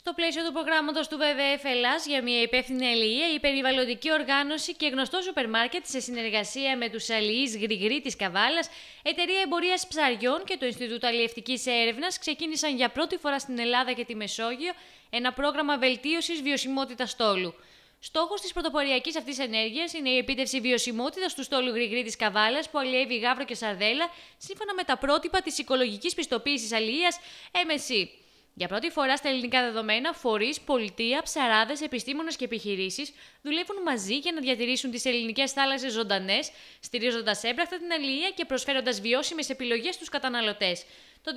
Στο πλαίσιο του προγράμματος του WWF Ελλάς για μια υπεύθυνη αλληλεία, η περιβαλλοντική οργάνωση και γνωστό σούπερ μάρκετ σε συνεργασία με τους αλληλείς Γρηγρή της Καβάλας, εταιρεία εμπορίας ψαριών και το Ινστιτούτο Αλληλευτικής Έρευνας ξεκίνησαν για πρώτη φορά στην Ελλάδα και τη Μεσόγειο ένα πρόγραμμα βελτίωσης βιωσιμότητας στόλου. Στόχος της πρωτοποριακής αυτής ενέργειας είναι η επίτευξη βιωσιμότητας του στόλου Γρηγρή της Καβάλας που αλληλεύει γάβρο και σαρδέλα σύμφωνα με τα πρότυπα της οικολογικής πιστοποίησης αλληλείας MSC. Για πρώτη φορά στα ελληνικά δεδομένα, φορείς, πολιτεία, ψαράδες, επιστήμονες και επιχειρήσεις δουλεύουν μαζί για να διατηρήσουν τις ελληνικές θάλασσες ζωντανές, στηρίζοντας έμπρακτα την αλληλεία και προσφέροντας βιώσιμες επιλογές στους καταναλωτές. Το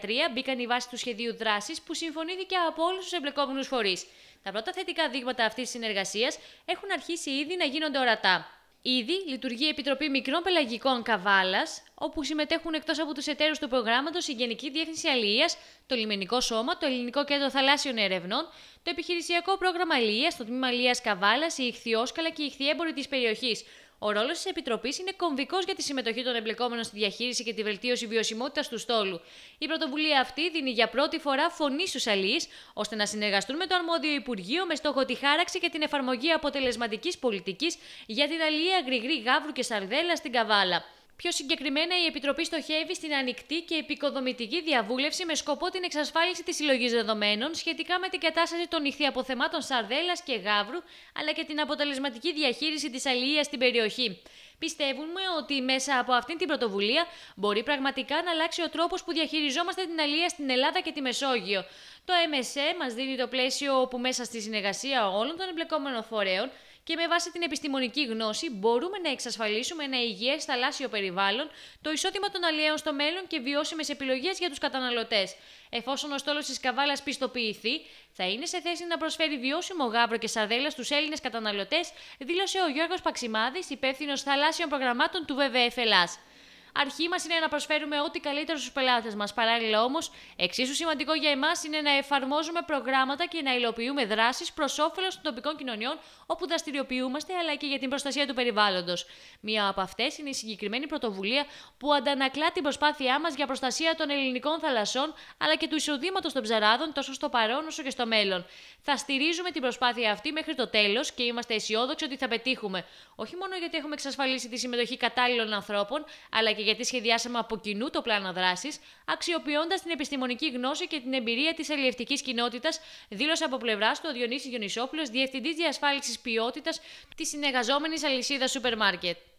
2013 μπήκαν οι βάσει του σχεδίου δράσης που συμφωνήθηκε από όλους τους εμπλεκόμενους φορείς. Τα πρώτα θετικά δείγματα αυτής της συνεργασίας έχουν αρχίσει ήδη να γίνονται ορατά. Ήδη λειτουργεί η Επιτροπή Μικρών Πελαγικών Καβάλας, όπου συμμετέχουν εκτός από τους εταίρους του προγράμματος η Γενική Διεύθυνση Αλληλείας, το Λιμενικό Σώμα, το Ελληνικό Κέντρο Θαλάσσιων Ερευνών, το Επιχειρησιακό Πρόγραμμα Αλληλείας, το Τμήμα Αλληλείας Καβάλας, η Ιχθιόσκαλα και η Ιχθιέμπορη της περιοχής. Ο ρόλος της Επιτροπής είναι κομβικός για τη συμμετοχή των εμπλεκόμενων στη διαχείριση και τη βελτίωση βιωσιμότητας του στόλου. Η πρωτοβουλία αυτή δίνει για πρώτη φορά φωνή στους αλληλείς, ώστε να συνεργαστούν με το αρμόδιο Υπουργείο με στόχο τη χάραξη και την εφαρμογή αποτελεσματικής πολιτικής για την αλληλεία γρηγρή γάβρου και σαρδέλα στην Καβάλα. Πιο συγκεκριμένα, η Επιτροπή στοχεύει στην ανοιχτή και επικοδομητική διαβούλευση με σκοπό την εξασφάλιση της συλλογής δεδομένων σχετικά με την κατάσταση των νυχθιαποθεμάτων Σαρδέλας και γάβρου, αλλά και την αποτελεσματική διαχείριση της αλληλείας στην περιοχή. Πιστεύουμε ότι μέσα από αυτήν την πρωτοβουλία μπορεί πραγματικά να αλλάξει ο τρόπος που διαχειριζόμαστε την αλληλεία στην Ελλάδα και τη Μεσόγειο. Το MSE μας δίνει το πλαίσιο όπου μέσα στη συνεργασία όλων των εμπλεκόμενων φορέων και με βάση την επιστημονική γνώση μπορούμε να εξασφαλίσουμε ένα υγιές θαλάσσιο περιβάλλον, το εισόδημα των αλλιέων στο μέλλον και βιώσιμες επιλογές για τους καταναλωτές. Εφόσον ο στόλος της Καβάλας πιστοποιηθεί, θα είναι σε θέση να προσφέρει βιώσιμο γάβρο και σαδέλα στους Έλληνες καταναλωτές, δήλωσε ο Γιώργος Παξιμάδης, υπεύθυνος θαλάσσιων προγραμμάτων του ΒΒΕΦΕΛΑΣ. Αρχή μας είναι να προσφέρουμε ό,τι καλύτερο στους πελάτες μας. Παράλληλα όμως, εξίσου σημαντικό για εμάς είναι να εφαρμόζουμε προγράμματα και να υλοποιούμε δράσεις προς όφελος των τοπικών κοινωνιών όπου δραστηριοποιούμαστε, αλλά και για την προστασία του περιβάλλοντος. Μία από αυτές είναι η συγκεκριμένη πρωτοβουλία που αντανακλά την προσπάθειά μας για προστασία των ελληνικών θαλασσών αλλά και του εισοδήματος των ψαράδων τόσο στο παρόν όσο και στο μέλλον. Θα στηρίζουμε την προσπάθεια αυτή μέχρι το τέλος και είμαστε αισιόδοξοι ότι θα πετύχουμε. Όχι μόνο γιατί έχουμε εξασφαλίσει τη συμμετοχή κατάλληλων ανθρώπων, αλλά και γιατί σχεδιάσαμε από κοινού το πλάνο δράσης, αξιοποιώντας την επιστημονική γνώση και την εμπειρία της αλληλευτικής κοινότητας, δήλωσε από πλευράς του ο Διονύσης Γιονισόπουλος, Διευθυντής Διασφάλισης Ποιότητας της συνεργαζόμενης αλυσίδας Supermarket.